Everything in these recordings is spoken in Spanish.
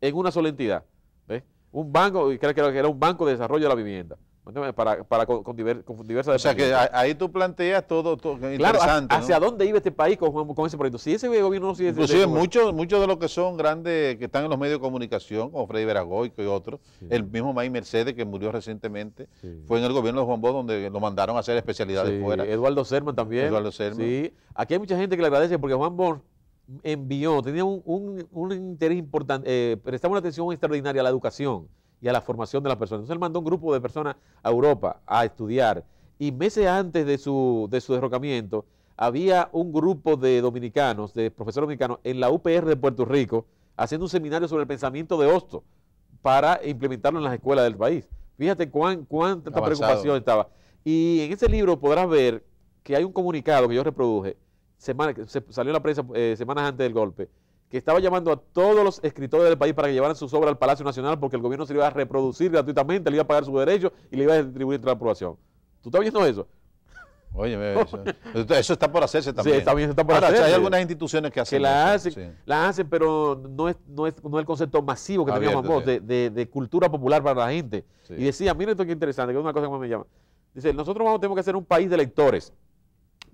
en una sola entidad. ¿ves? Un banco, y creo que era un banco de desarrollo de la vivienda. Para, para con, diversas... O sea, que ahí tú planteas todo, todo interesante, ¿hacia dónde iba este país con, ese proyecto? Si ese gobierno no... Inclusive muchos muchos de los que son grandes, que están en los medios de comunicación, como Freddy Veragoico y otros, el mismo May Mercedes, que murió recientemente, fue en el gobierno de Juan Bosch donde lo mandaron a hacer especialidades sí. fuera. Eduardo Serman también. Eduardo Serman. Sí, aquí hay mucha gente que le agradece porque Juan Bosch envió, tenía un, interés importante, eh, prestaba una atención extraordinaria a la educación y a la formación de las personas. Entonces él mandó un grupo de personas a Europa a estudiar y meses antes de su, derrocamiento había un grupo de dominicanos, de profesores dominicanos, en la UPR de Puerto Rico haciendo un seminario sobre el pensamiento de Hosto para implementarlo en las escuelas del país. Fíjate cuán, cuánta preocupación estaba. Y en ese libro podrás ver que hay un comunicado que yo reproduje, se, salió en la prensa eh, semanas antes del golpe, que estaba llamando a todos los escritores del país para que llevaran sus obras al Palacio Nacional porque el gobierno se le iba a reproducir gratuitamente, le iba a pagar sus derechos y le iba a distribuir la aprobación. ¿Tú estás viendo eso? Oye, eso, está por hacerse también. Sí, está por Hay algunas instituciones que hacen. Que la hacen, pero no es, no, es, el concepto masivo que teníamos de, cultura popular para la gente. Y decía, mira esto que interesante, que es una cosa que me llama. Dice, nosotros vamos, tenemos que ser un país de lectores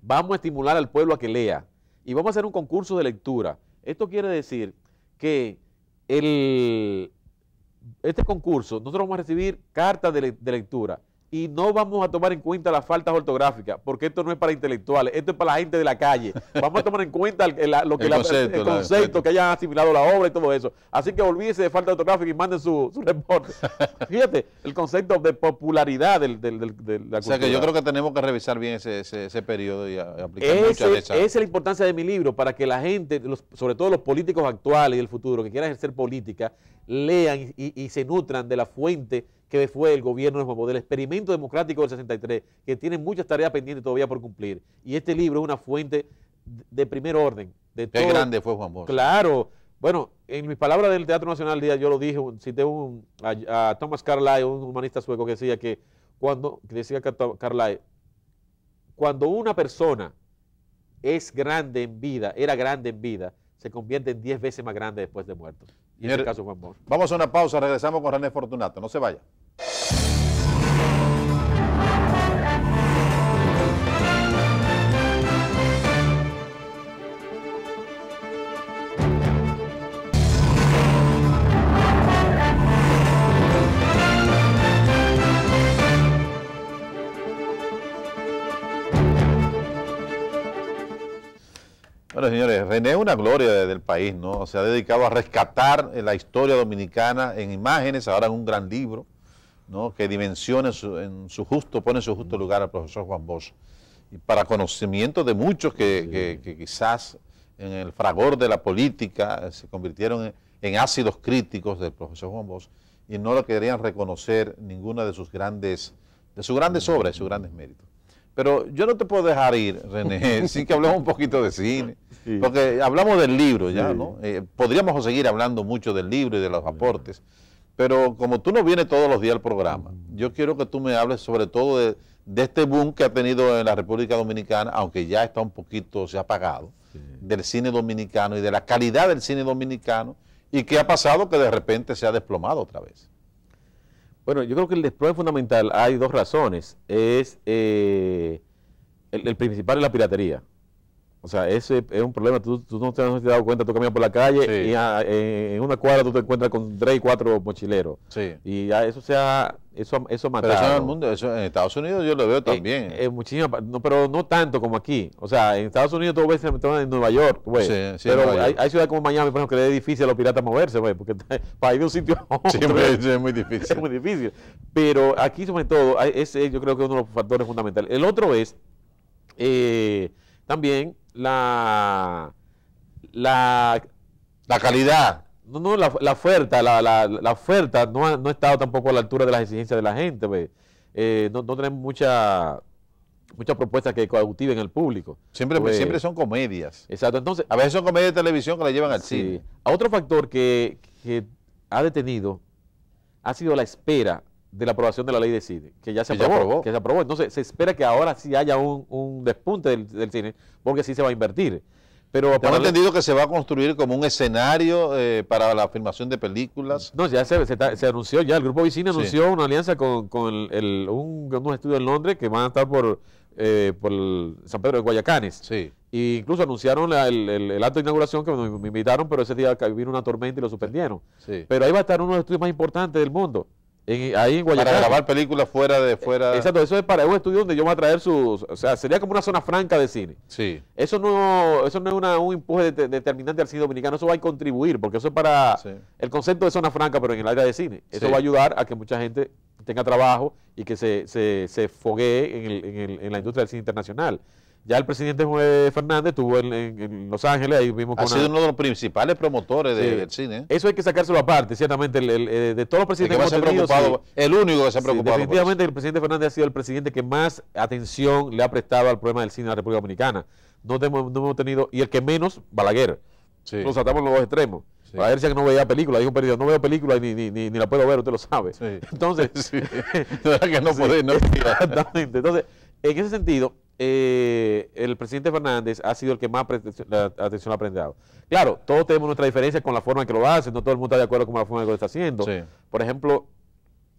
vamos a estimular al pueblo a que lea y vamos a hacer un concurso de lectura. Esto quiere decir que este concurso, nosotros vamos a recibir cartas de, de lectura y no vamos a tomar en cuenta las faltas ortográficas, porque esto no es para intelectuales, esto es para la gente de la calle. Vamos a tomar en cuenta el, que concepto, que hayan asimilado la obra y todo eso. Así que olvídese de falta ortográfica y manden su, su reporte. Fíjate, el concepto de popularidad del, del, del, de la O sea que yo creo que tenemos que revisar bien ese, ese, periodo y aplicar muchas de Esa es la importancia de mi libro, para que la gente, sobre todo los políticos actuales y del futuro que quieran ejercer política, lean y, se nutran de la fuente que fue el gobierno de Juan del experimento democrático del 63, que tiene muchas tareas pendientes todavía por cumplir. Y este libro es una fuente de primer orden. De Qué grande fue Juan Bosch. Claro. Bueno, en mis palabras del Teatro Nacional, yo lo dije, cité a, Thomas Carlyle, un humanista sueco, que decía que cuando, decía Carlyle, cuando una persona es grande en vida, era grande en vida, se convierte en 10 veces más grande después de muerto. Vamos a una pausa, regresamos con René Fortunato. No se vaya. Señores, René es una gloria del país, ¿no? Se ha dedicado a rescatar eh, la historia dominicana en imágenes, ahora en un gran libro, ¿no? Que dimensiona en su justo, pone en su justo mm. lugar al profesor Juan Bosch. Y para conocimiento de muchos que, quizás en el fragor de la política eh, se convirtieron en, ácidos críticos del profesor Juan Bosch y no lo querían reconocer ninguna de sus grandes, de sus grandes mm. obras y sus grandes méritos. Pero yo no te puedo dejar ir, René, sin que hablemos un poquito de cine. Porque hablamos del libro ya, ¿no? Eh, podríamos seguir hablando mucho del libro y de los aportes, pero como tú no vienes todos los días al programa, yo quiero que tú me hables sobre todo de, este boom que ha tenido en la República Dominicana, aunque ya está un poquito, se ha apagado, del cine dominicano y de la calidad del cine dominicano, y qué ha pasado que de repente se ha desplomado otra vez. Bueno, yo creo que el desplome fundamental hay dos razones. Es eh, el principal es la piratería. O sea, ese es un problema. Tú, tú no te has dado cuenta, tú caminas por la calle y ah, en una cuadra tú te encuentras con tres y cuatro mochileros. Sí. Y ya eso se ha, eso, eso matado. Pero eso en el mundo, eso en Estados Unidos yo lo veo eh, también. Eh, no, pero no tanto como aquí. O sea, en Estados Unidos tú ves en Nueva York, güey. Sí, sí, pero hay, ciudades como Miami, por ejemplo, que le es difícil a los piratas moverse, güey, porque para ir de un sitio a otro. Sí, es, muy difícil. es muy difícil. Pero aquí, sobre todo, ese yo creo que es uno de los factores fundamentales. El otro es, eh, también la, la, la calidad. No, no, la, la oferta, la, la, oferta no ha, no estado tampoco a la altura de las exigencias de la gente. Pues. Eh, no, no, tenemos mucha muchas propuestas que cautiven al público. Siempre, pues, pues, siempre son comedias. Exacto, entonces... A veces son comedias de televisión que la llevan al cine. A otro factor que, que ha detenido ha sido la espera de la aprobación de la ley de cine, que ya se aprobó, Que se aprobó. Entonces, se espera que ahora sí haya un, despunte del, cine, porque sí se va a invertir. Pero han entendido que se va a construir como un escenario eh, para la filmación de películas. No, ya se, anunció, ya el Grupo Vicine anunció una alianza con, el, un, unos estudios en Londres que van a estar por, eh, por San Pedro de Guayacanes. Sí. E incluso anunciaron el, acto de inauguración que me, invitaron, pero ese día vino una tormenta y lo suspendieron. Pero ahí va a estar uno de los estudios más importantes del mundo ahí en Para grabar películas fuera de fuera. Eh, exacto, eso es para un estudio donde yo voy a traer sus, o sea, sería como una zona franca de cine. Sí. Eso no, eso no es una, un empuje determinante al cine dominicano, eso va a contribuir, porque eso es para el concepto de zona franca, pero en el área de cine. Eso va a ayudar a que mucha gente tenga trabajo y que se, se, se foguee en, en, en la industria del cine internacional. Ya el presidente Fernández estuvo en, Los Ángeles, ahí vimos Ha sido uno de los principales promotores del cine. Eso hay que sacárselo aparte, ciertamente, el, eh, de todos los presidentes que, preocupado, El único que se ha preocupado. definitivamente el presidente Fernández ha sido el presidente que más atención le ha prestado al problema del cine de la República Dominicana. No, no hemos tenido, y el que menos, Balaguer. Nos en los dos extremos. Sí. decía que no veía películas, dijo un periodista, no veo películas ni, ni, ni, la puedo ver, usted lo sabe. Entonces, sí. no, que no, podés, no Entonces, en ese sentido, eh, el presidente Fernández ha sido el que más la atención ha aprendido. Claro, todos tenemos nuestra diferencia con la forma en que lo hace, no todo el mundo está de acuerdo con la forma en que lo está haciendo. Por ejemplo,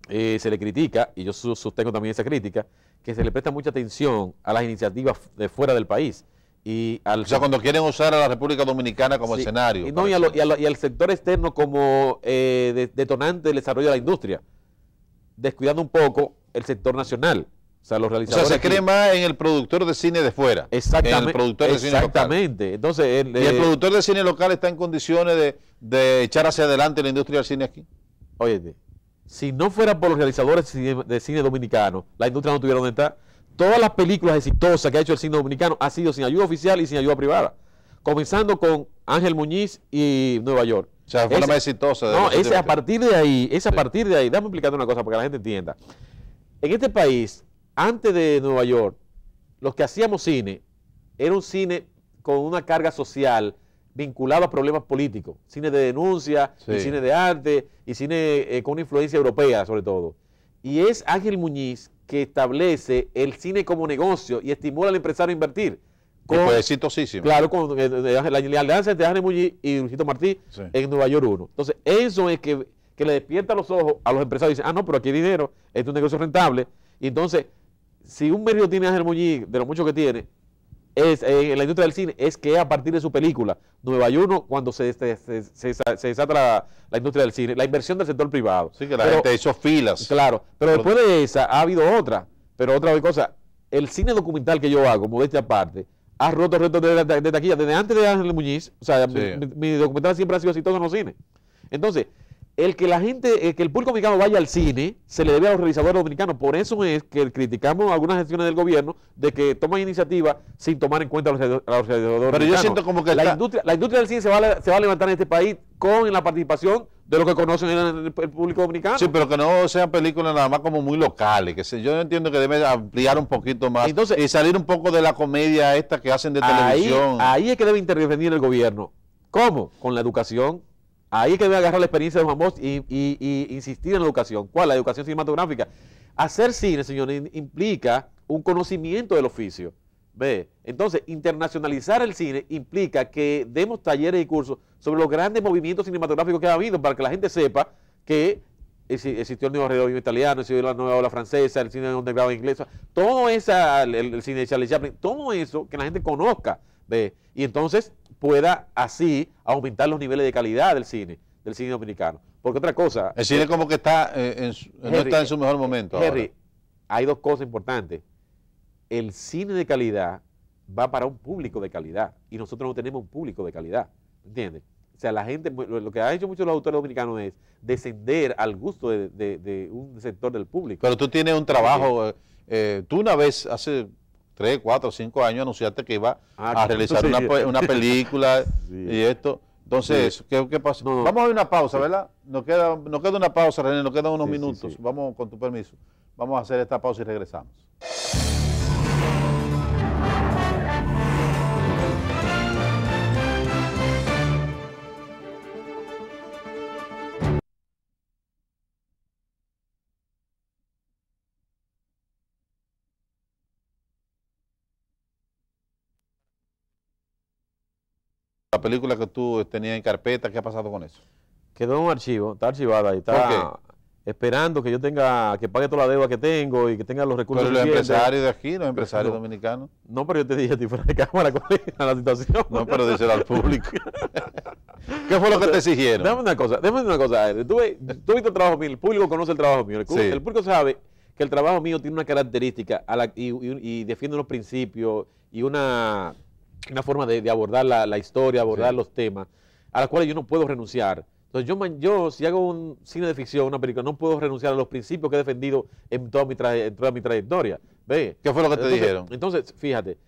eh, se le critica, y yo sostengo también esa crítica, que se le presta mucha atención a las iniciativas de fuera del país. Y al, o sea, cuando quieren usar a la República Dominicana como escenario. Y, al sector externo como eh, detonante del desarrollo de la industria, descuidando un poco el sector nacional los realizadores. O sea, se cree más en el productor de cine de fuera. Exactamente. En el productor de cine Exactamente. Entonces, el, ¿Y el eh, productor de cine local está en condiciones de, echar hacia adelante la industria del cine aquí? oye si no fuera por los realizadores de cine dominicano, la industria no tuviera donde estar, Todas las películas exitosas que ha hecho el cine dominicano ha sido sin ayuda oficial y sin ayuda privada. Comenzando con Ángel Muñiz y Nueva York. O sea, fue la más exitosa. De no, ese a partir de ahí, es a partir de ahí. Dame explicando una cosa para que la gente entienda. En este país, antes de Nueva York, los que hacíamos cine, era un cine con una carga social vinculado a problemas políticos, cine de denuncia, cine de arte y cine eh, con una influencia europea sobre todo. Y es Ángel Muñiz que establece el cine como negocio y estimula al empresario a invertir. Con, fue exitosísimo. Claro, con eh, la alianza entre Ángel Muñiz y Luisito Martí en Nueva York 1. Entonces, eso es que, le despierta los ojos a los empresarios y dicen, ah, no, pero aquí hay dinero, este es un negocio rentable. Y entonces, si un medio tiene Ángel Muñiz, de lo mucho que tiene, es, en la industria del cine, es que a partir de su película, Nueva York, cuando se, se, se, desata la, industria del cine, la inversión del sector privado. Sí, que la gente hizo filas. Claro, pero después de esa ha habido otra, pero otra cosa, el cine documental que yo hago, modestia aparte, ha roto retos de, de, taquilla desde antes de Ángel Muñiz, o sea, mi, documental siempre ha sido así todo en los cines. Entonces, el que la gente, el que el público dominicano vaya al cine, se le debe a los realizadores dominicanos. Por eso es que criticamos algunas gestiones del gobierno de que toman iniciativa sin tomar en cuenta a los, realizadores dominicanos. Pero yo siento como que la industria, del cine se va, a, levantar en este país con la participación de lo que conocen el, público dominicano. Sí, pero que no sean películas nada más como muy locales, que yo entiendo que debe ampliar un poquito más y salir un poco de la comedia esta que hacen de televisión. Ahí es que debe intervenir el gobierno. ¿Cómo? Con la educación, Ahí es que me agarrar la experiencia de Juan Bosch y, insistir en la educación. ¿Cuál? La educación cinematográfica. Hacer cine, señores, implica un conocimiento del oficio. ¿Ve? Entonces, internacionalizar el cine implica que demos talleres y cursos sobre los grandes movimientos cinematográficos que ha habido para que la gente sepa que existió el nuevo realismo italiano, existió la nueva ola francesa, el cine underground inglés, todo esa, el, cine de Charlie Chaplin, todo eso que la gente conozca, ¿ve? Y entonces pueda así aumentar los niveles de calidad del cine, del cine dominicano. Porque otra cosa... El cine eh, como que está eh, no está en su mejor momento. hay dos cosas importantes. El cine de calidad va para un público de calidad y nosotros no tenemos un público de calidad, ¿entiendes? O sea, la gente, lo que han hecho muchos los autores dominicanos es descender al gusto de, un sector del público. Pero tú tienes un trabajo, eh, tú una vez, hace tres, cuatro, cinco años anunciaste que iba ah, a realizar una, película y esto. Entonces, ¿qué, ¿qué, pasó? Vamos a una pausa, ¿verdad? Nos queda, nos queda una pausa, René, nos quedan unos minutos. Vamos, con tu permiso. Vamos a hacer esta pausa y regresamos. La película que tú tenías en carpeta, ¿qué ha pasado con eso? Quedó en un archivo, está archivada y está esperando que yo tenga, que pague toda la deuda que tengo y que tenga los recursos. Pero los empresarios de aquí, los empresarios dominicanos. No, pero yo te dije a ti fuera de cámara cuál la situación. No, pero díselo al público. ¿Qué fue lo que te exigieron? Dame una cosa, déjame una cosa, Tú, tú viste el trabajo mío, el público conoce el trabajo mío, el, público sabe que el trabajo mío tiene una característica y defiende unos principios y una una forma de, abordar la, historia, abordar los temas, a las cuales yo no puedo renunciar. Entonces yo, yo, si hago un cine de ficción, una película, no puedo renunciar a los principios que he defendido en toda mi, toda mi trayectoria. ¿Ve? ¿Qué fue lo que te dijeron? Entonces, fíjate,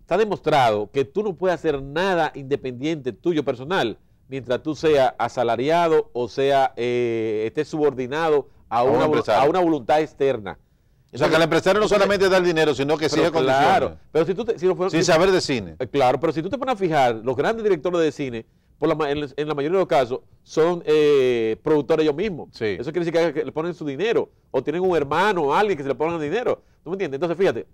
está demostrado que tú no puedes hacer nada independiente tuyo personal mientras tú seas asalariado o sea, eh, estés subordinado a, una, a una voluntad externa. O sea, que la empresario no solamente da el dinero, sino que sigue con Claro, pero si tú si no fueron, Sin saber de cine. Eh, claro, pero si tú te pones a fijar, los grandes directores de cine, por la, en, en, la mayoría de los casos, son eh, productores ellos mismos. Sí. Eso quiere decir que, le ponen su dinero, o tienen un hermano o alguien que se le ponga el dinero. ¿Tú me entiendes? Entonces, fíjate,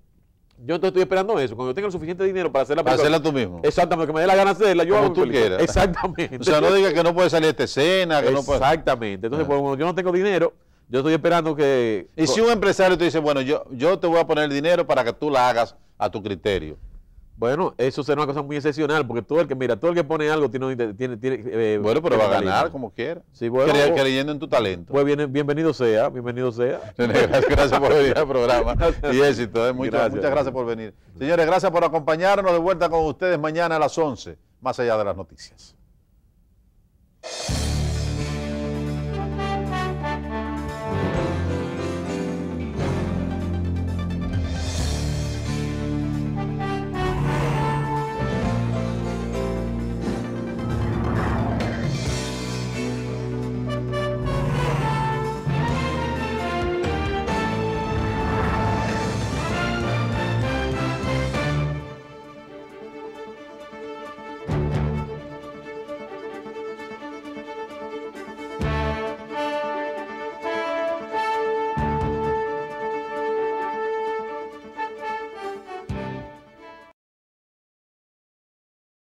yo entonces estoy esperando eso. Cuando yo tenga el suficiente dinero para hacer Para hacerla tú mismo. Exactamente, que me dé la gana hacerla. Yo tú quieras. Exactamente. o sea, no digas que no puede salir esta escena. Que exactamente. No puede... Entonces, ah. pues, cuando yo no tengo dinero yo estoy esperando que... Y si un empresario te dice, bueno, yo, yo te voy a poner el dinero para que tú la hagas a tu criterio. Bueno, eso será una cosa muy excepcional, porque todo el que, mira, todo el que pone algo tiene... Eh, bueno, pero va a ganar como quiera. Sí, bueno, creyendo, en tu talento. Pues bienvenido sea, bienvenido sea. gracias, por venir al programa. Y éxito, eh, muchas muchas gracias por venir. Señores, gracias por acompañarnos. De vuelta con ustedes mañana a las 11, más allá de las noticias.